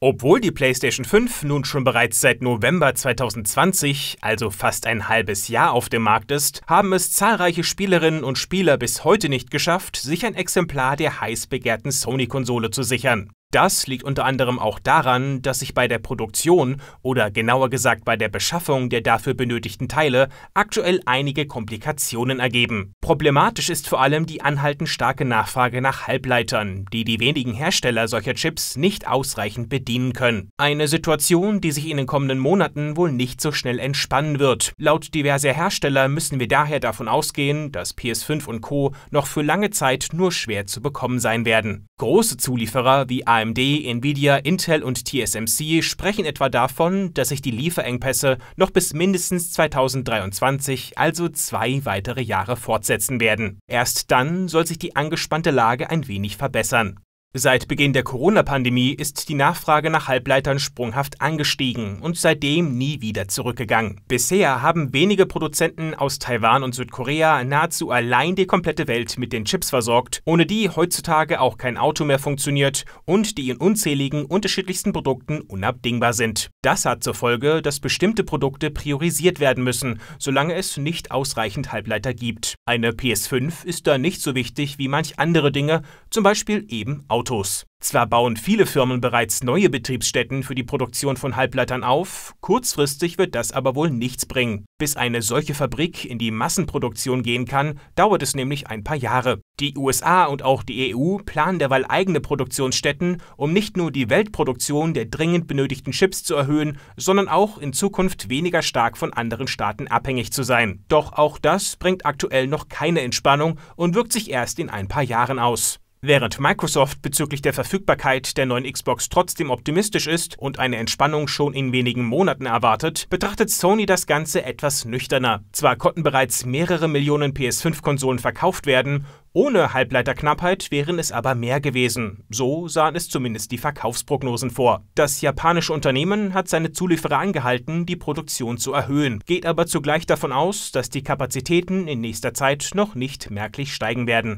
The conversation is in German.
Obwohl die PlayStation 5 nun schon bereits seit November 2020, also fast ein halbes Jahr auf dem Markt ist, haben es zahlreiche Spielerinnen und Spieler bis heute nicht geschafft, sich ein Exemplar der heiß begehrten Sony-Konsole zu sichern. Das liegt unter anderem auch daran, dass sich bei der Produktion oder genauer gesagt bei der Beschaffung der dafür benötigten Teile aktuell einige Komplikationen ergeben. Problematisch ist vor allem die anhaltend starke Nachfrage nach Halbleitern, die die wenigen Hersteller solcher Chips nicht ausreichend bedienen können. Eine Situation, die sich in den kommenden Monaten wohl nicht so schnell entspannen wird. Laut diverser Hersteller müssen wir daher davon ausgehen, dass PS5 und Co. noch für lange Zeit nur schwer zu bekommen sein werden. Große Zulieferer wie AMD AMD, Nvidia, Intel und TSMC sprechen etwa davon, dass sich die Lieferengpässe noch bis mindestens 2023, also zwei weitere Jahre, fortsetzen werden. Erst dann soll sich die angespannte Lage ein wenig verbessern. Seit Beginn der Corona-Pandemie ist die Nachfrage nach Halbleitern sprunghaft angestiegen und seitdem nie wieder zurückgegangen. Bisher haben wenige Produzenten aus Taiwan und Südkorea nahezu allein die komplette Welt mit den Chips versorgt, ohne die heutzutage auch kein Auto mehr funktioniert und die in unzähligen unterschiedlichsten Produkten unabdingbar sind. Das hat zur Folge, dass bestimmte Produkte priorisiert werden müssen, solange es nicht ausreichend Halbleiter gibt. Eine PS5 ist da nicht so wichtig wie manch andere Dinge, zum Beispiel eben Autos. Zwar bauen viele Firmen bereits neue Betriebsstätten für die Produktion von Halbleitern auf, kurzfristig wird das aber wohl nichts bringen. Bis eine solche Fabrik in die Massenproduktion gehen kann, dauert es nämlich ein paar Jahre. Die USA und auch die EU planen derweil eigene Produktionsstätten, um nicht nur die Weltproduktion der dringend benötigten Chips zu erhöhen, sondern auch in Zukunft weniger stark von anderen Staaten abhängig zu sein. Doch auch das bringt aktuell noch keine Entspannung und wirkt sich erst in ein paar Jahren aus. Während Microsoft bezüglich der Verfügbarkeit der neuen Xbox trotzdem optimistisch ist und eine Entspannung schon in wenigen Monaten erwartet, betrachtet Sony das Ganze etwas nüchterner. Zwar konnten bereits mehrere Millionen PS5-Konsolen verkauft werden, ohne Halbleiterknappheit wären es aber mehr gewesen. So sahen es zumindest die Verkaufsprognosen vor. Das japanische Unternehmen hat seine Zulieferer angehalten, die Produktion zu erhöhen, geht aber zugleich davon aus, dass die Kapazitäten in nächster Zeit noch nicht merklich steigen werden.